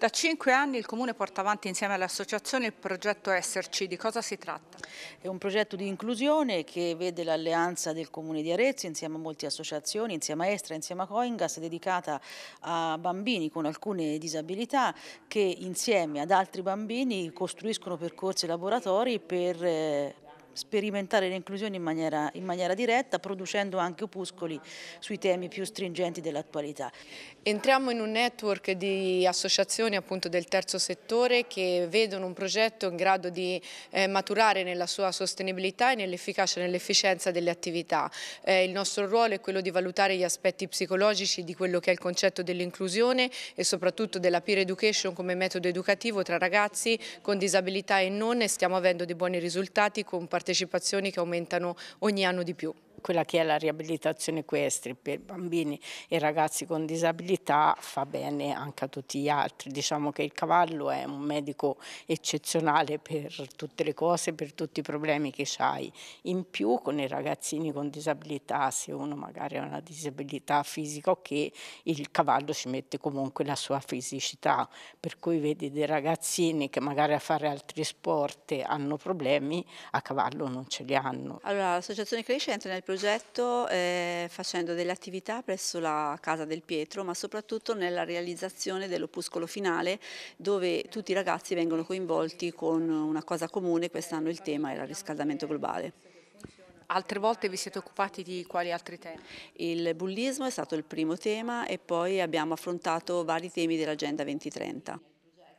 Da cinque anni il Comune porta avanti insieme all'associazione il progetto Esserci. Di cosa si tratta? È un progetto di inclusione che vede l'alleanza del Comune di Arezzo insieme a molte associazioni, insieme a Estra, insieme a Coingas, dedicata a bambini con alcune disabilità che insieme ad altri bambini costruiscono percorsi e laboratori per eh, sperimentare l'inclusione in maniera, in maniera diretta, producendo anche opuscoli sui temi più stringenti dell'attualità. Entriamo in un network di associazioni appunto del terzo settore che vedono un progetto in grado di eh, maturare nella sua sostenibilità e nell'efficacia e nell'efficienza delle attività. Eh, il nostro ruolo è quello di valutare gli aspetti psicologici di quello che è il concetto dell'inclusione e soprattutto della peer education come metodo educativo tra ragazzi con disabilità e non e stiamo avendo dei buoni risultati con partecipazione partecipazioni che aumentano ogni anno di più quella che è la riabilitazione equestre per bambini e ragazzi con disabilità fa bene anche a tutti gli altri. Diciamo che il cavallo è un medico eccezionale per tutte le cose, per tutti i problemi che hai. In più con i ragazzini con disabilità, se uno magari ha una disabilità fisica o okay, che, il cavallo ci mette comunque la sua fisicità. Per cui vedi dei ragazzini che magari a fare altri sport hanno problemi, a cavallo non ce li hanno. Allora, l'associazione Crescente entra nel progetto eh, facendo delle attività presso la Casa del Pietro, ma soprattutto nella realizzazione dell'opuscolo finale dove tutti i ragazzi vengono coinvolti con una cosa comune, quest'anno il tema era il riscaldamento globale. Altre volte vi siete occupati di quali altri temi? Il bullismo è stato il primo tema e poi abbiamo affrontato vari temi dell'Agenda 2030.